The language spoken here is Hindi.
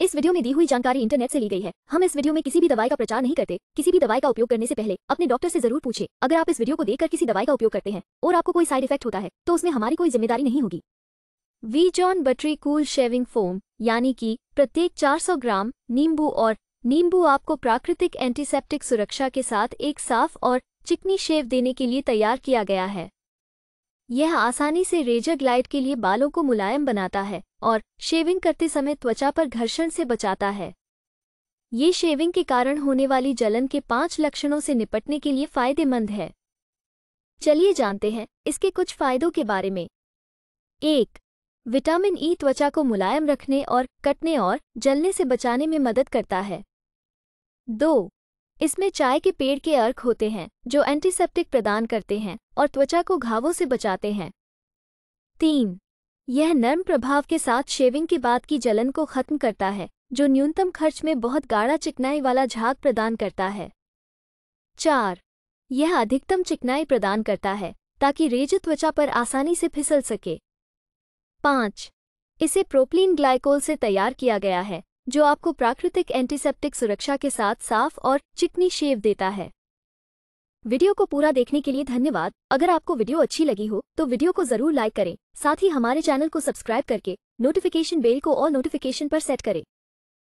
इस वीडियो में दी हुई जानकारी इंटरनेट से ली गई है हम इस वीडियो में किसी भी दवाई का प्रचार नहीं करते किसी भी दवाई का उपयोग करने से पहले अपने डॉक्टर से जरूर पूछे अगर आप इस वीडियो को देखकर किसी दवाई का उपयोग करते हैं और आपको कोई साइड इफेक्ट होता है तो उसमें हमारी कोई जिम्मेदारी नहीं होगी V John buttery cool shaving foam यानी कि प्रत्येक 400 ग्राम नींबू और नींबू आपको प्राकृतिक एंटीसेप्टिक सुरक्षा के साथ एक साफ और चिकनी शेव देने के लिए तैयार किया गया है यह आसानी से रेजर ग्लाइड के लिए बालों को मुलायम बनाता है और शेविंग करते समय त्वचा पर घर्षण से बचाता है ये शेविंग के कारण होने वाली जलन के पांच लक्षणों से निपटने के लिए फायदेमंद है चलिए जानते हैं इसके कुछ फायदों के बारे में एक विटामिन ई त्वचा को मुलायम रखने और कटने और जलने से बचाने में मदद करता है दो इसमें चाय के पेड़ के अर्क होते हैं जो एंटीसेप्टिक प्रदान करते हैं और त्वचा को घावों से बचाते हैं तीन यह नर्म प्रभाव के साथ शेविंग के बाद की जलन को खत्म करता है जो न्यूनतम खर्च में बहुत गाढ़ा चिकनाई वाला झाग प्रदान करता है चार यह अधिकतम चिकनाई प्रदान करता है ताकि रेज त्वचा पर आसानी से फिसल सके पाँच इसे प्रोपलीन ग्लाइकोल से तैयार किया गया है जो आपको प्राकृतिक एंटीसेप्टिक सुरक्षा के साथ साफ और चिकनी शेव देता है वीडियो को पूरा देखने के लिए धन्यवाद अगर आपको वीडियो अच्छी लगी हो तो वीडियो को जरूर लाइक करें साथ ही हमारे चैनल को सब्सक्राइब करके नोटिफिकेशन बेल को और नोटिफिकेशन पर सेट करें